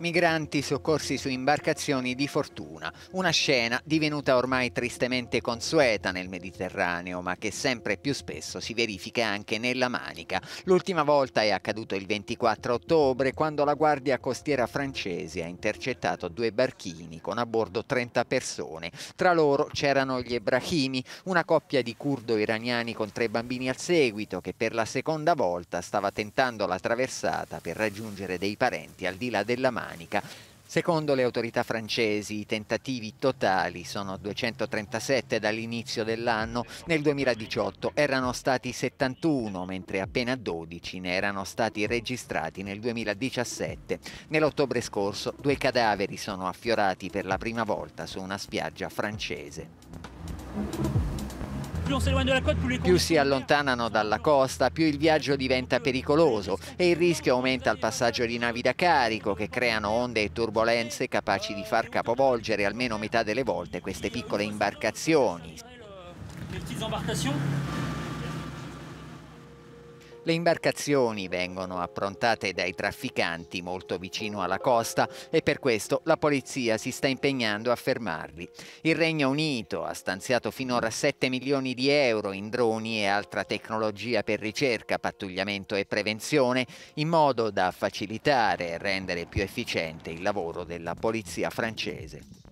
Migranti soccorsi su imbarcazioni di fortuna, una scena divenuta ormai tristemente consueta nel Mediterraneo, ma che sempre più spesso si verifica anche nella Manica. L'ultima volta è accaduto il 24 ottobre, quando la Guardia Costiera francese ha intercettato due barchini con a bordo 30 persone. Tra loro c'erano gli Ebrahimi, una coppia di curdo-iraniani con tre bambini al seguito, che per la seconda volta stava tentando la traversata per raggiungere dei parenti al di là della Manica Manica. Secondo le autorità francesi i tentativi totali sono 237 dall'inizio dell'anno, nel 2018 erano stati 71 mentre appena 12 ne erano stati registrati nel 2017. Nell'ottobre scorso due cadaveri sono affiorati per la prima volta su una spiaggia francese. Più si allontanano dalla costa, più il viaggio diventa pericoloso e il rischio aumenta al passaggio di navi da carico che creano onde e turbulenze capaci di far capovolgere almeno metà delle volte queste piccole imbarcazioni. Le le imbarcazioni vengono approntate dai trafficanti molto vicino alla costa e per questo la polizia si sta impegnando a fermarli. Il Regno Unito ha stanziato finora 7 milioni di euro in droni e altra tecnologia per ricerca, pattugliamento e prevenzione in modo da facilitare e rendere più efficiente il lavoro della polizia francese.